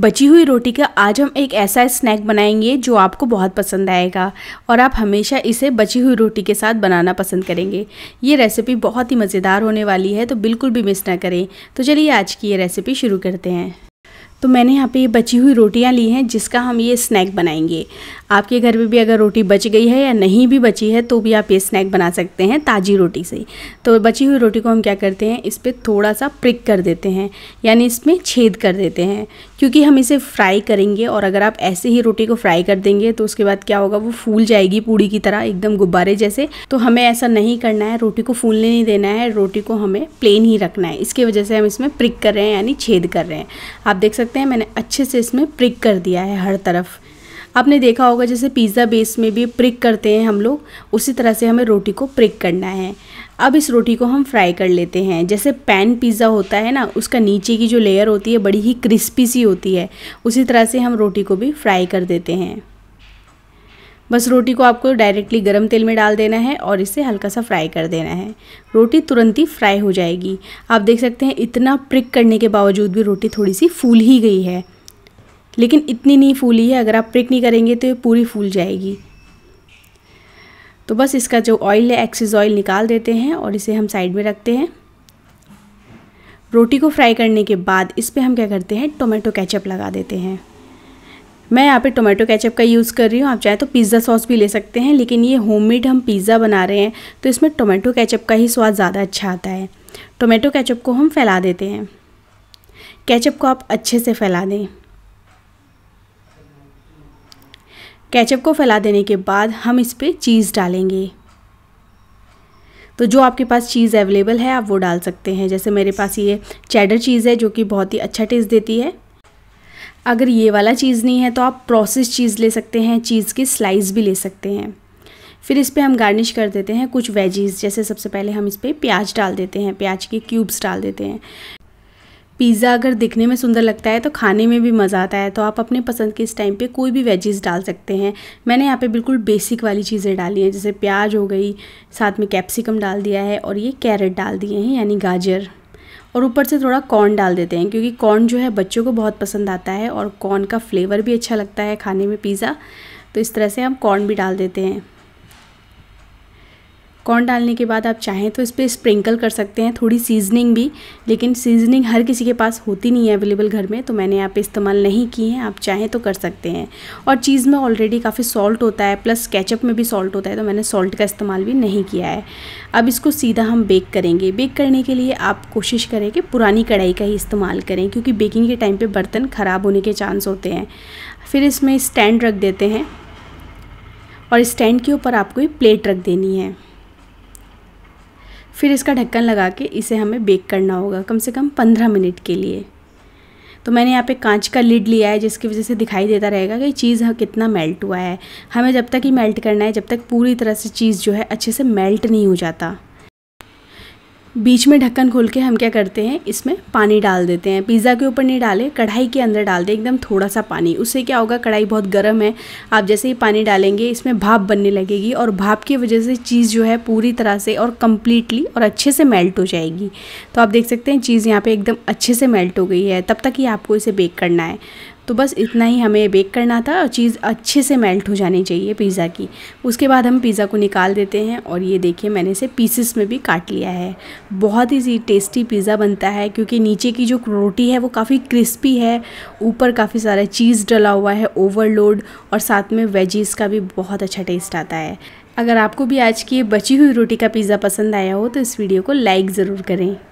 बची हुई रोटी का आज हम एक ऐसा स्नैक बनाएंगे जो आपको बहुत पसंद आएगा और आप हमेशा इसे बची हुई रोटी के साथ बनाना पसंद करेंगे ये रेसिपी बहुत ही मज़ेदार होने वाली है तो बिल्कुल भी मिस ना करें तो चलिए आज की ये रेसिपी शुरू करते हैं तो मैंने यहाँ पे ये बची हुई रोटियाँ ली हैं जिसका हम ये स्नैक बनाएंगे आपके घर में भी अगर रोटी बच गई है या नहीं भी बची है तो भी आप ये स्नैक बना सकते हैं ताज़ी रोटी से तो बची हुई रोटी को हम क्या करते हैं इस पर थोड़ा सा प्रिक कर देते हैं यानी इसमें छेद कर देते हैं क्योंकि हम इसे फ्राई करेंगे और अगर आप ऐसे ही रोटी को फ्राई कर देंगे तो उसके बाद क्या होगा वो फूल जाएगी पूड़ी की तरह एकदम गुब्बारे जैसे तो हमें ऐसा नहीं करना है रोटी को फूलने नहीं देना है रोटी को हमें प्लेन ही रखना है इसकी वजह से हम इसमें प्रिक कर रहे हैं यानी छेद कर रहे हैं आप देख सकते सकते हैं मैंने अच्छे से इसमें प्रिक कर दिया है हर तरफ आपने देखा होगा जैसे पिज़्ज़ा बेस में भी प्रिक करते हैं हम लोग उसी तरह से हमें रोटी को प्रिक करना है अब इस रोटी को हम फ्राई कर लेते हैं जैसे पैन पिज़्ज़ा होता है ना उसका नीचे की जो लेयर होती है बड़ी ही क्रिस्पी सी होती है उसी तरह से हम रोटी को भी फ्राई कर देते हैं बस रोटी को आपको डायरेक्टली गर्म तेल में डाल देना है और इसे हल्का सा फ्राई कर देना है रोटी तुरंत ही फ्राई हो जाएगी आप देख सकते हैं इतना प्रिक करने के बावजूद भी रोटी थोड़ी सी फूल ही गई है लेकिन इतनी नहीं फूली है अगर आप प्रिक नहीं करेंगे तो ये पूरी फूल जाएगी तो बस इसका जो ऑयल है एक्सिस ऑयल निकाल देते हैं और इसे हम साइड में रखते हैं रोटी को फ्राई करने के बाद इस पर हम क्या करते हैं टोमेटो कैचअप लगा देते हैं मैं यहाँ पे टोमेटो केचप का यूज़ कर रही हूँ आप चाहे तो पिज़्ज़ा सॉस भी ले सकते हैं लेकिन ये होममेड हम पिज़्ज़ा बना रहे हैं तो इसमें टोमेटो केचप का ही स्वाद ज़्यादा अच्छा आता है टोमेटो केचप को हम फैला देते हैं केचप को आप अच्छे से फैला दें केचप को फैला देने के बाद हम इस पर चीज़ डालेंगे तो जो आपके पास चीज़ अवेलेबल है आप वो डाल सकते हैं जैसे मेरे पास ये चैडर चीज़ है जो कि बहुत ही अच्छा टेस्ट देती है अगर ये वाला चीज़ नहीं है तो आप प्रोसेस चीज़ ले सकते हैं चीज़ के स्लाइस भी ले सकते हैं फिर इस पर हम गार्निश कर देते हैं कुछ वेजीज़ जैसे सबसे पहले हम इस पर प्याज डाल देते हैं प्याज के क्यूब्स डाल देते हैं पिज़्ज़ा अगर दिखने में सुंदर लगता है तो खाने में भी मज़ा आता है तो आप अपने पसंद के इस टाइम पे कोई भी वेजीज़ डाल सकते हैं मैंने यहाँ पे बिल्कुल बेसिक वाली चीज़ें डाली हैं जैसे प्याज हो गई साथ में कैप्सिकम डाल दिया है और ये कैरेट डाल दिए हैं यानी गाजर और ऊपर से थोड़ा कॉर्न डाल देते हैं क्योंकि कॉर्न जो है बच्चों को बहुत पसंद आता है और कॉर्न का फ्लेवर भी अच्छा लगता है खाने में पिज़्ज़ा तो इस तरह से हम कॉर्न भी डाल देते हैं कॉर्न डालने के बाद आप चाहें तो इस पर स्प्रिंकल कर सकते हैं थोड़ी सीजनिंग भी लेकिन सीजनिंग हर किसी के पास होती नहीं है अवेलेबल घर में तो मैंने यहाँ पे इस्तेमाल नहीं की है आप चाहें तो कर सकते हैं और चीज़ में ऑलरेडी काफ़ी सॉल्ट होता है प्लस केचप में भी सॉल्ट होता है तो मैंने सॉल्ट का इस्तेमाल भी नहीं किया है अब इसको सीधा हम बेक करेंगे बेक करने के लिए आप कोशिश करें कि पुरानी कढ़ाई का ही इस्तेमाल करें क्योंकि बेकिंग के टाइम पर बर्तन ख़राब होने के चांस होते हैं फिर इसमें स्टैंड रख देते हैं और स्टैंड के ऊपर आपको एक प्लेट रख देनी है फिर इसका ढक्कन लगा के इसे हमें बेक करना होगा कम से कम पंद्रह मिनट के लिए तो मैंने यहाँ पे कांच का लिड लिया है जिसकी वजह से दिखाई देता रहेगा कि चीज़ कितना मेल्ट हुआ है हमें जब तक ही मेल्ट करना है जब तक पूरी तरह से चीज़ जो है अच्छे से मेल्ट नहीं हो जाता बीच में ढक्कन खोल के हम क्या करते हैं इसमें पानी डाल देते हैं पिज़्ज़ा के ऊपर नहीं डालें कढ़ाई के अंदर डाल दें एकदम थोड़ा सा पानी उससे क्या होगा कढ़ाई बहुत गर्म है आप जैसे ही पानी डालेंगे इसमें भाप बनने लगेगी और भाप की वजह से चीज़ जो है पूरी तरह से और कम्प्लीटली और अच्छे से मेल्ट हो जाएगी तो आप देख सकते हैं चीज़ यहाँ पर एकदम अच्छे से मेल्ट हो गई है तब तक ही आपको इसे बेक करना है तो बस इतना ही हमें बेक करना था और चीज़ अच्छे से मेल्ट हो जानी चाहिए पिज़्ज़ा की उसके बाद हम पिज़्ज़ा को निकाल देते हैं और ये देखिए मैंने इसे पीसेस में भी काट लिया है बहुत ही टेस्टी पिज़्ज़ा बनता है क्योंकि नीचे की जो रोटी है वो काफ़ी क्रिस्पी है ऊपर काफ़ी सारा चीज़ डला हुआ है ओवरलोड और साथ में वेजीज़ का भी बहुत अच्छा टेस्ट आता है अगर आपको भी आज की बची हुई रोटी का पिज़्ज़ा पसंद आया हो तो इस वीडियो को लाइक ज़रूर करें